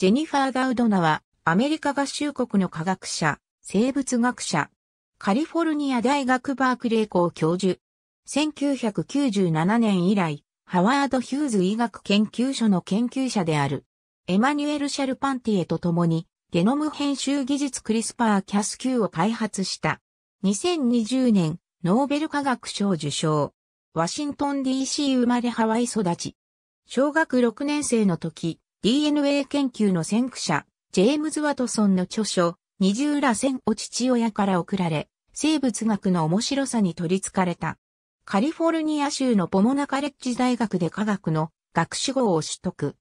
ジェニファー・ガウドナは、アメリカ合衆国の科学者、生物学者、カリフォルニア大学バークレー校教授。1997年以来、ハワード・ヒューズ医学研究所の研究者である、エマニュエル・シャルパンティエと共に、ゲノム編集技術クリスパー・キャス q を開発した。2020年、ノーベル科学賞受賞。ワシントン DC 生まれハワイ育ち。小学6年生の時、DNA 研究の先駆者、ジェームズ・ワトソンの著書、二重らせんを父親から送られ、生物学の面白さに取り憑かれた。カリフォルニア州のポモナカレッジ大学で科学の学士号を取得。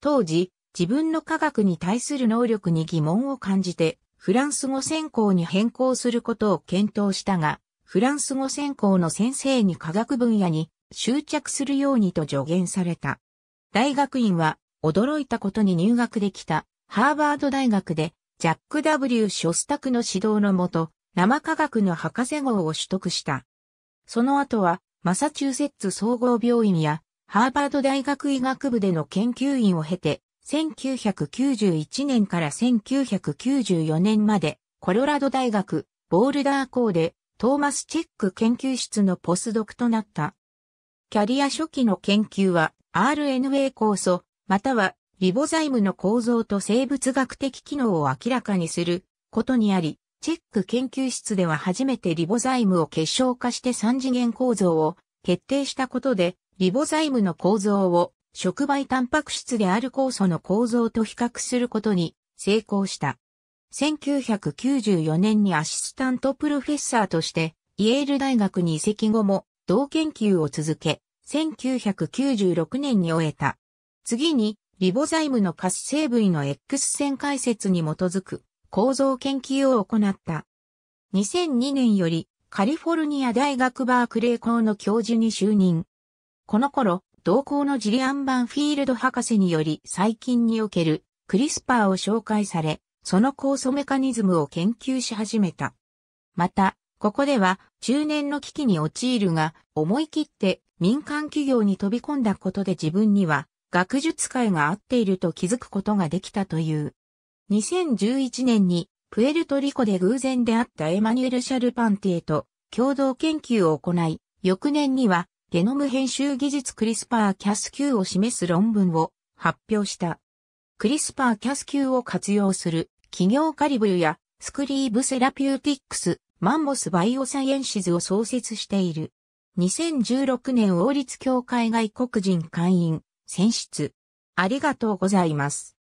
当時、自分の科学に対する能力に疑問を感じて、フランス語専攻に変更することを検討したが、フランス語専攻の先生に科学分野に執着するようにと助言された。大学院は驚いたことに入学できたハーバード大学でジャック W ショスタクの指導のもと生科学の博士号を取得した。その後はマサチューセッツ総合病院やハーバード大学医学部での研究員を経て1991年から1994年までコロラド大学ボールダー校でトーマス・チェック研究室のポスドクとなった。キャリア初期の研究は RNA 酵素またはリボザイムの構造と生物学的機能を明らかにすることにあり、チェック研究室では初めてリボザイムを結晶化して3次元構造を決定したことで、リボザイムの構造を触媒タンパク質である酵素の構造と比較することに成功した。1994年にアシスタントプロフェッサーとしてイェール大学に移籍後も同研究を続け、1996年に終えた。次に、リボザイムの活性部位の X 線解説に基づく構造研究を行った。2002年よりカリフォルニア大学バークレー校の教授に就任。この頃、同校のジリアン・バンフィールド博士により細菌におけるクリスパーを紹介され、その酵素メカニズムを研究し始めた。また、ここでは中年の危機に陥るが、思い切って民間企業に飛び込んだことで自分には学術界が合っていると気づくことができたという。2011年にプエルトリコで偶然出会ったエマニュエル・シャルパンティエと共同研究を行い、翌年にはゲノム編集技術クリスパー・キャス級を示す論文を発表した。クリスパー・キャス級を活用する企業カリブルやスクリーブ・セラピューティックス、マンモス・バイオサイエンシズを創設している。2016年王立協会外国人会員選出。ありがとうございます。